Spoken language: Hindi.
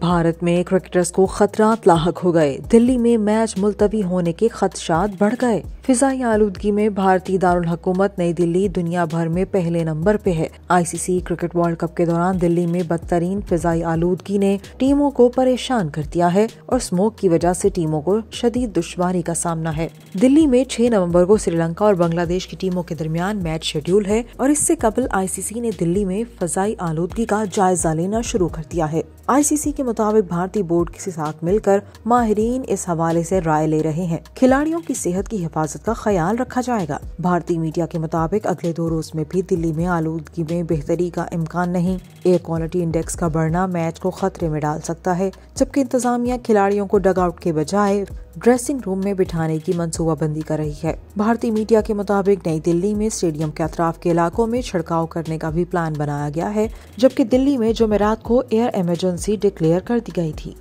भारत में क्रिकेटर्स को खतरात लाक हो गए दिल्ली में मैच मुलतवी होने के खदशात बढ़ गए फिजाई आलूदगी में भारतीय दारकूमत नई दिल्ली दुनिया भर में पहले नंबर पे है आईसीसी क्रिकेट वर्ल्ड कप के दौरान दिल्ली में बदतरीन फिजाई आलूदगी ने टीमों को परेशान कर दिया है और स्मोक की वजह से टीमों को शदीद दुश्वारी का सामना है दिल्ली में छह नवम्बर को श्रीलंका और बांग्लादेश की टीमों के दरमियान मैच शेड्यूल है और इससे कबल आई ने दिल्ली में फजाई आलूदगी का जायजा लेना शुरू कर दिया है आई के के मुताबिक भारतीय बोर्ड के साथ मिलकर माहरीन इस हवाले से राय ले रहे हैं खिलाड़ियों की सेहत की हिफाजत का ख्याल रखा जाएगा भारतीय मीडिया के मुताबिक अगले दो रोज में भी दिल्ली में आलूदगी में बेहतरी का इम्कान नहीं एयर क्वालिटी इंडेक्स का बढ़ना मैच को खतरे में डाल सकता है जबकि इंतजामिया खिलाड़ियों को आउट के बजाय ड्रेसिंग रूम में बिठाने की मनसूबाबंदी कर रही है भारतीय मीडिया के मुताबिक नई दिल्ली में स्टेडियम के अतराफ के इलाकों में छिड़काव करने का भी प्लान बनाया गया है जबकि दिल्ली में जुमेरात को एयर इमरजेंसी डिक्लेयर कर दी गई थी